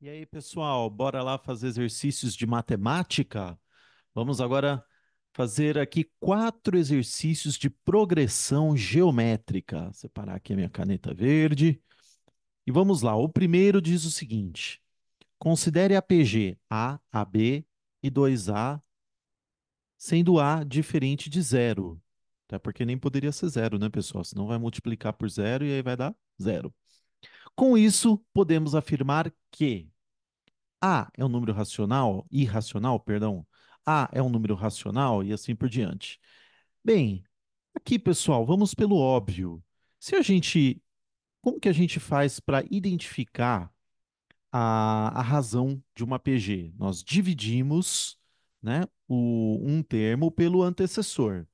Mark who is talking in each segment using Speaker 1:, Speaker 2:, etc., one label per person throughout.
Speaker 1: E aí, pessoal, bora lá fazer exercícios de matemática? Vamos agora fazer aqui quatro exercícios de progressão geométrica. Vou separar aqui a minha caneta verde. E vamos lá. O primeiro diz o seguinte: considere a PG A, AB e 2A, sendo A diferente de zero. Até porque nem poderia ser zero, né, pessoal? Senão vai multiplicar por zero e aí vai dar zero. Com isso, podemos afirmar que a é um número racional, irracional, perdão. A é um número racional e assim por diante. Bem, aqui, pessoal, vamos pelo óbvio. Se a gente. Como que a gente faz para identificar a, a razão de uma PG? Nós dividimos né, o, um termo pelo antecessor.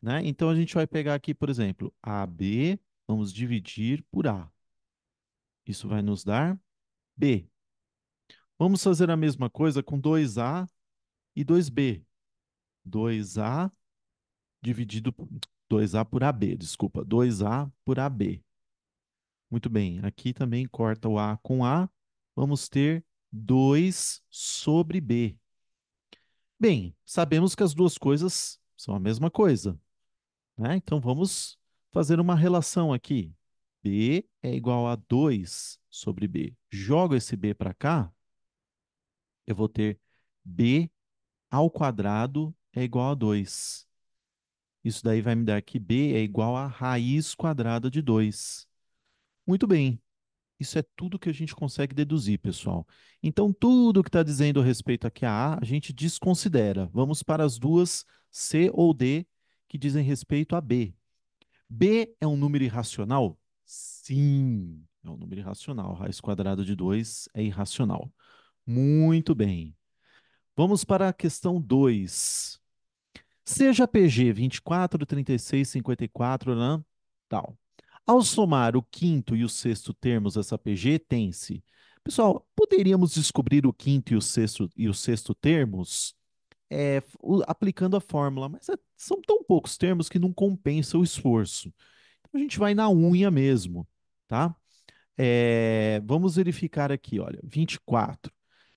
Speaker 1: Né? Então, a gente vai pegar aqui, por exemplo, AB, vamos dividir por A. Isso vai nos dar B. Vamos fazer a mesma coisa com 2A e 2B. 2A dividido 2A por AB, desculpa, 2A por AB. Muito bem, aqui também corta o A com A, vamos ter 2 sobre B. Bem, sabemos que as duas coisas são a mesma coisa. Né? Então, vamos fazer uma relação aqui. B é igual a 2 sobre B. Jogo esse B para cá, eu vou ter b ao quadrado é igual a 2. Isso daí vai me dar que b é igual a raiz quadrada de 2. Muito bem. Isso é tudo que a gente consegue deduzir, pessoal. Então, tudo que está dizendo a respeito aqui a A, a gente desconsidera. Vamos para as duas C ou D que dizem respeito a B. B é um número irracional? Sim, é um número irracional. Raiz quadrada de 2 é irracional. Muito bem. Vamos para a questão 2. Seja PG 24, 36, 54, né? tal. Ao somar o quinto e o sexto termos dessa PG, tem-se. Pessoal, poderíamos descobrir o quinto e o sexto, e o sexto termos é, aplicando a fórmula, mas é, são tão poucos termos que não compensa o esforço. Então, a gente vai na unha mesmo, tá? É, vamos verificar aqui, olha, 24.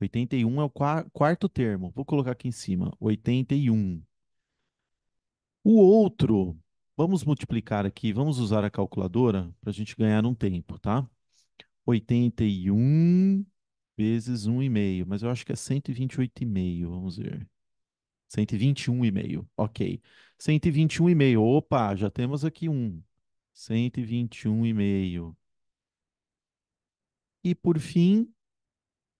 Speaker 1: 81 é o qu quarto termo. Vou colocar aqui em cima. 81. O outro, vamos multiplicar aqui, vamos usar a calculadora para a gente ganhar um tempo, tá? 81 vezes 1,5, mas eu acho que é 128,5, vamos ver. 121,5, ok. 121,5, opa, já temos aqui um. 121,5. E por fim,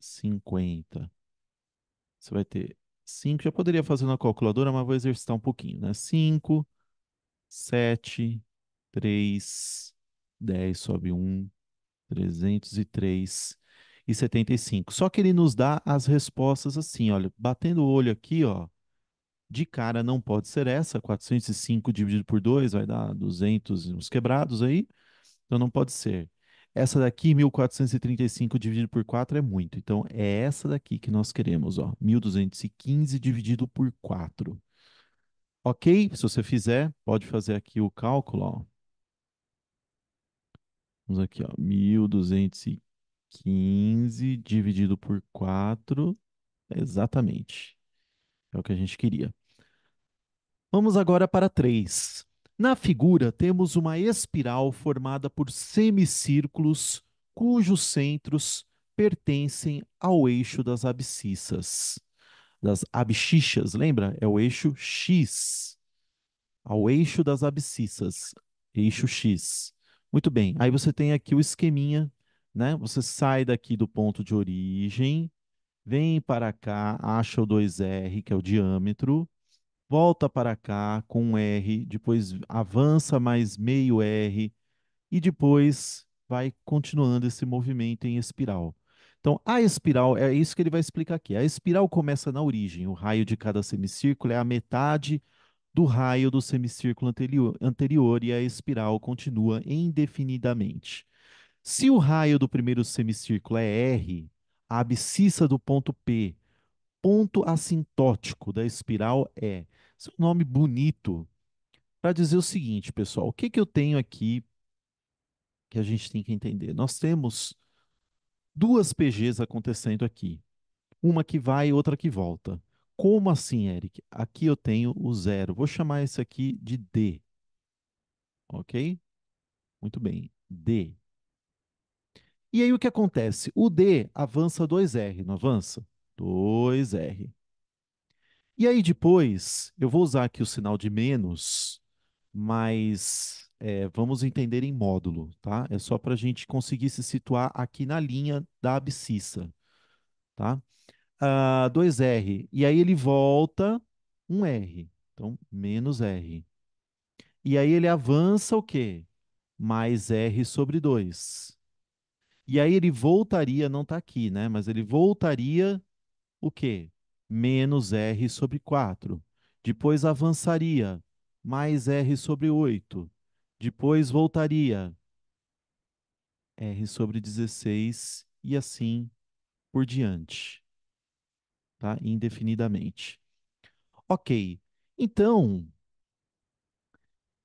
Speaker 1: 50. Você vai ter 5. Já poderia fazer na calculadora, mas vou exercitar um pouquinho, né? 5, 7, 3, 10, sobe 1, 303 e 75. Só que ele nos dá as respostas assim, olha, batendo o olho aqui, ó, de cara não pode ser essa, 405 dividido por 2 vai dar 200 uns quebrados aí, então não pode ser. Essa daqui, 1435 dividido por 4 é muito. Então, é essa daqui que nós queremos, ó. 1215 dividido por 4. Ok? Se você fizer, pode fazer aqui o cálculo, ó. Vamos aqui, ó. 1215 dividido por 4. Exatamente. É o que a gente queria. Vamos agora para 3. Na figura, temos uma espiral formada por semicírculos cujos centros pertencem ao eixo das abscissas. Das abscissas, lembra? É o eixo X. Ao eixo das abscissas, eixo X. Muito bem, aí você tem aqui o esqueminha, né? Você sai daqui do ponto de origem, vem para cá, acha o 2R, que é o diâmetro, volta para cá com um R, depois avança mais meio R e depois vai continuando esse movimento em espiral. Então, a espiral, é isso que ele vai explicar aqui. A espiral começa na origem. O raio de cada semicírculo é a metade do raio do semicírculo anterior, anterior e a espiral continua indefinidamente. Se o raio do primeiro semicírculo é R, a abscissa do ponto P, ponto assintótico da espiral é esse é um nome bonito para dizer o seguinte, pessoal: o que, que eu tenho aqui que a gente tem que entender? Nós temos duas PGs acontecendo aqui, uma que vai e outra que volta. Como assim, Eric? Aqui eu tenho o zero. Vou chamar esse aqui de D. Ok? Muito bem. D. E aí o que acontece? O D avança 2R, não avança? 2R. E aí depois, eu vou usar aqui o sinal de menos, mas é, vamos entender em módulo, tá? É só para a gente conseguir se situar aqui na linha da abscissa, tá? Uh, ah, 2R, e aí ele volta um R, então menos R. E aí ele avança o quê? Mais R sobre 2. E aí ele voltaria, não está aqui, né? Mas ele voltaria o quê? menos R sobre 4. Depois avançaria, mais R sobre 8. Depois voltaria, R sobre 16 e assim por diante, tá? indefinidamente. Ok, então,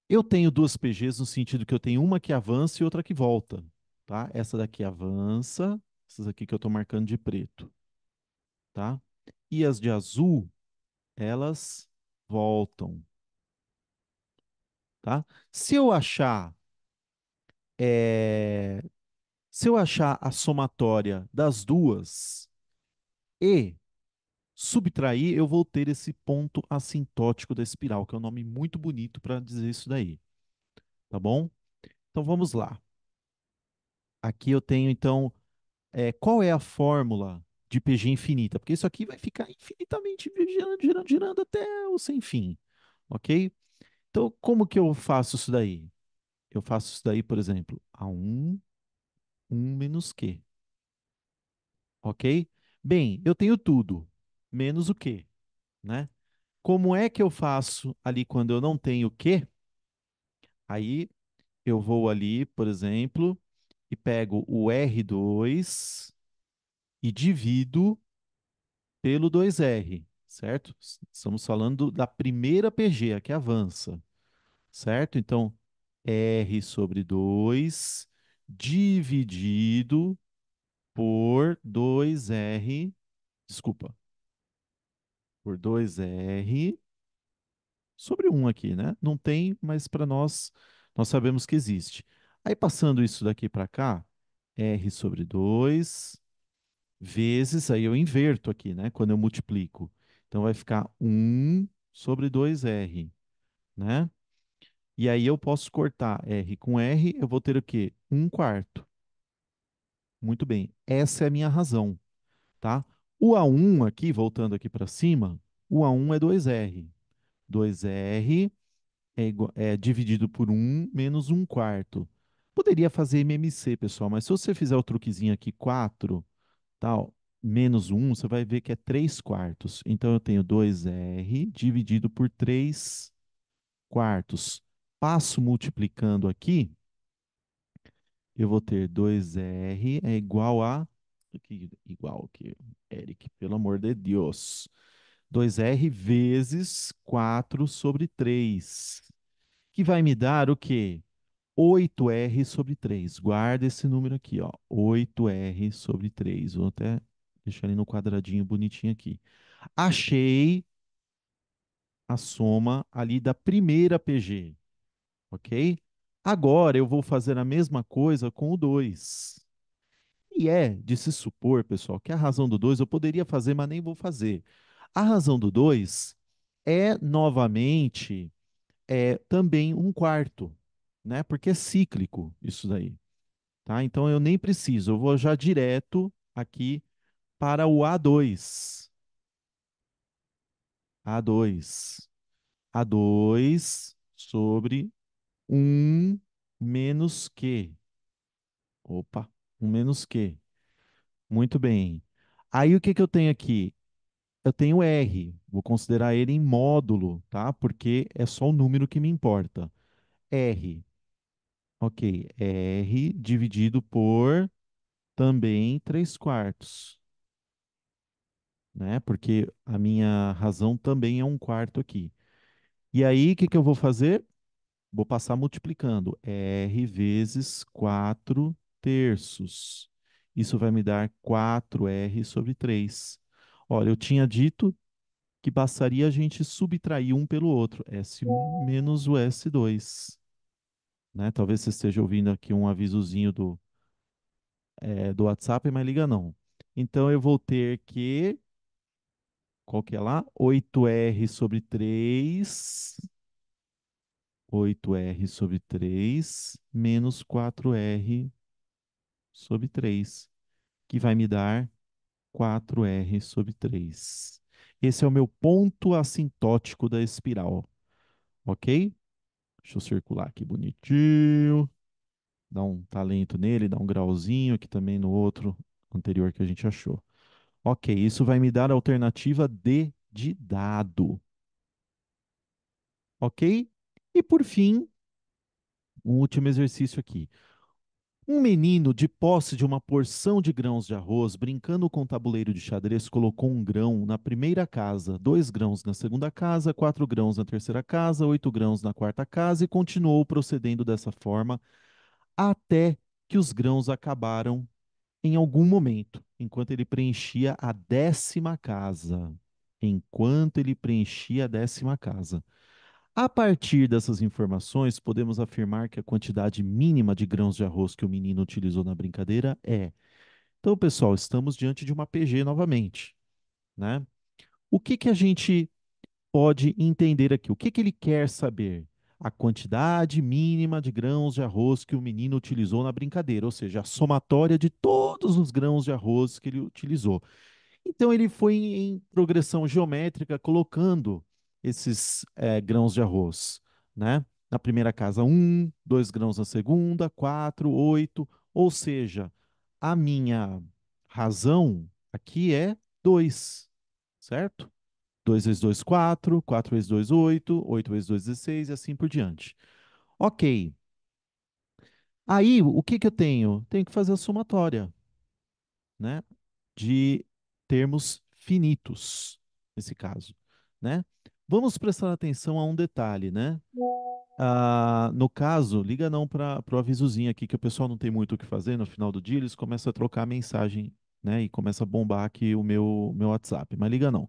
Speaker 1: eu tenho duas PGs no sentido que eu tenho uma que avança e outra que volta. Tá? Essa daqui avança, essas aqui que eu estou marcando de preto. Tá? e as de azul, elas voltam. Tá? Se eu achar é, se eu achar a somatória das duas e subtrair, eu vou ter esse ponto assintótico da espiral, que é um nome muito bonito para dizer isso daí. Tá bom? Então vamos lá. Aqui eu tenho, então, é, qual é a fórmula de PG infinita, porque isso aqui vai ficar infinitamente girando, girando, girando até o sem fim, ok? Então, como que eu faço isso daí? Eu faço isso daí, por exemplo, A1, 1 menos Q, ok? Bem, eu tenho tudo, menos o Q, né? Como é que eu faço ali quando eu não tenho Q? Aí, eu vou ali, por exemplo, e pego o R2, e divido pelo 2R, certo? Estamos falando da primeira PG, a que avança, certo? Então, R sobre 2 dividido por 2R, desculpa, por 2R sobre 1 aqui, né? Não tem, mas para nós, nós sabemos que existe. Aí, passando isso daqui para cá, R sobre 2 vezes, aí eu inverto aqui, né? Quando eu multiplico. Então, vai ficar 1 sobre 2R, né? E aí eu posso cortar R com R, eu vou ter o quê? 1 quarto. Muito bem, essa é a minha razão, tá? O A1 aqui, voltando aqui para cima, o A1 é 2R. 2R é, igual, é dividido por 1 menos 1 quarto. Poderia fazer MMC, pessoal, mas se você fizer o truquezinho aqui, 4, tal, menos 1, você vai ver que é 3 quartos. Então, eu tenho 2R dividido por 3 quartos. Passo multiplicando aqui, eu vou ter 2R é igual a... Aqui, igual que Eric, pelo amor de Deus. 2R vezes 4 sobre 3, que vai me dar o quê? 8R sobre 3. Guarda esse número aqui, ó. 8R sobre 3. Vou até deixar ele no quadradinho bonitinho aqui. Achei a soma ali da primeira PG, ok? Agora eu vou fazer a mesma coisa com o 2. E é de se supor, pessoal, que a razão do 2 eu poderia fazer, mas nem vou fazer. A razão do 2 é, novamente, é também um quarto né? Porque é cíclico isso daí. Tá? Então eu nem preciso, eu vou já direto aqui para o A2. A2. A2 sobre 1 menos Q. Opa, 1 menos Q. Muito bem. Aí o que, que eu tenho aqui? Eu tenho R, vou considerar ele em módulo, tá? Porque é só o número que me importa. R Ok, R dividido por também 3 quartos. Né? Porque a minha razão também é um quarto aqui. E aí, o que, que eu vou fazer? Vou passar multiplicando. R vezes 4 terços. Isso vai me dar 4R sobre 3. Olha, eu tinha dito que bastaria a gente subtrair um pelo outro. S1 menos o S2. Né? Talvez você esteja ouvindo aqui um avisozinho do, é, do WhatsApp, mas liga não. Então eu vou ter que. Qual que é lá? 8R sobre 3. 8R sobre 3 menos 4R sobre 3, que vai me dar 4R sobre 3. Esse é o meu ponto assintótico da espiral, ok? Deixa eu circular aqui bonitinho. Dá um talento nele, dá um grauzinho aqui também no outro anterior que a gente achou. Ok, isso vai me dar a alternativa D de dado. Ok? E por fim, um último exercício aqui. Um menino, de posse de uma porção de grãos de arroz, brincando com o um tabuleiro de xadrez, colocou um grão na primeira casa, dois grãos na segunda casa, quatro grãos na terceira casa, oito grãos na quarta casa e continuou procedendo dessa forma até que os grãos acabaram em algum momento, enquanto ele preenchia a décima casa. Enquanto ele preenchia a décima casa. A partir dessas informações, podemos afirmar que a quantidade mínima de grãos de arroz que o menino utilizou na brincadeira é. Então, pessoal, estamos diante de uma PG novamente. Né? O que, que a gente pode entender aqui? O que, que ele quer saber? A quantidade mínima de grãos de arroz que o menino utilizou na brincadeira, ou seja, a somatória de todos os grãos de arroz que ele utilizou. Então, ele foi em progressão geométrica colocando esses é, grãos de arroz, né? Na primeira casa, um, dois grãos na segunda, quatro, oito. Ou seja, a minha razão aqui é dois, certo? 2 vezes 2, 4, 4 vezes 2, 8, 8 vezes 2, 16 e assim por diante. Ok. Aí, o que, que eu tenho? Tenho que fazer a somatória né? de termos finitos, nesse caso. Né? Vamos prestar atenção a um detalhe, né? Ah, no caso, liga não para o avisozinho aqui, que o pessoal não tem muito o que fazer no final do dia, eles começam a trocar mensagem, né? E começa a bombar aqui o meu, meu WhatsApp, mas liga não.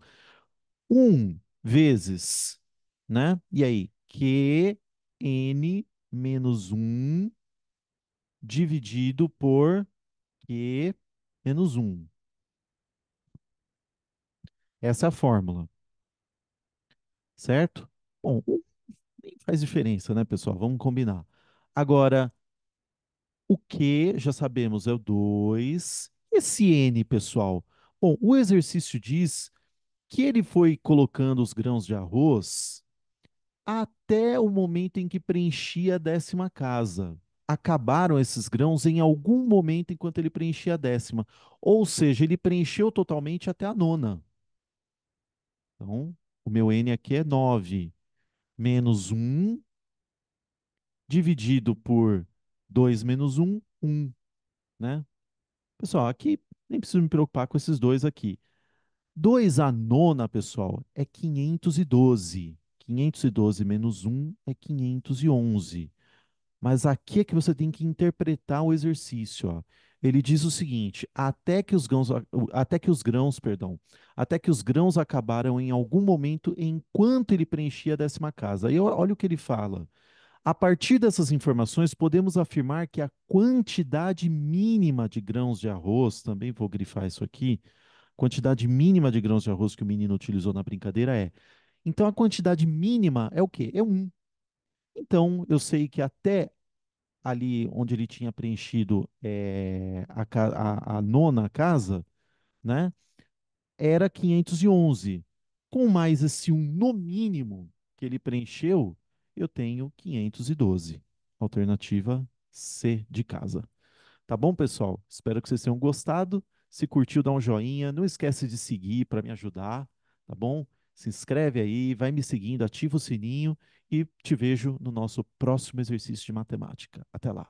Speaker 1: Um vezes, né? E aí, QN n menos 1 dividido por Q menos 1. Essa é a fórmula certo? Bom, nem faz diferença, né, pessoal? Vamos combinar. Agora, o que já sabemos é o 2. Esse N, pessoal? Bom, o exercício diz que ele foi colocando os grãos de arroz até o momento em que preenchia a décima casa. Acabaram esses grãos em algum momento enquanto ele preenchia a décima. Ou seja, ele preencheu totalmente até a nona. Então, o meu n aqui é 9 menos 1 dividido por 2 menos 1, 1. Né? Pessoal, aqui nem preciso me preocupar com esses dois aqui. 2 a nona, pessoal, é 512. 512 menos 1 é 511. Mas aqui é que você tem que interpretar o exercício. Ó ele diz o seguinte: até que os grãos, até que os grãos, perdão, até que os grãos acabaram em algum momento enquanto ele preenchia a décima casa. E olha o que ele fala. A partir dessas informações, podemos afirmar que a quantidade mínima de grãos de arroz, também vou grifar isso aqui, quantidade mínima de grãos de arroz que o menino utilizou na brincadeira é. Então, a quantidade mínima é o quê? É um. Então, eu sei que até ali onde ele tinha preenchido é, a, a, a nona casa, né? Era 511. Com mais esse um no mínimo que ele preencheu, eu tenho 512. Alternativa C de casa. Tá bom, pessoal? Espero que vocês tenham gostado. Se curtiu, dá um joinha. Não esquece de seguir para me ajudar, tá bom? Se inscreve aí, vai me seguindo, ativa o sininho e te vejo no nosso próximo exercício de matemática. Até lá!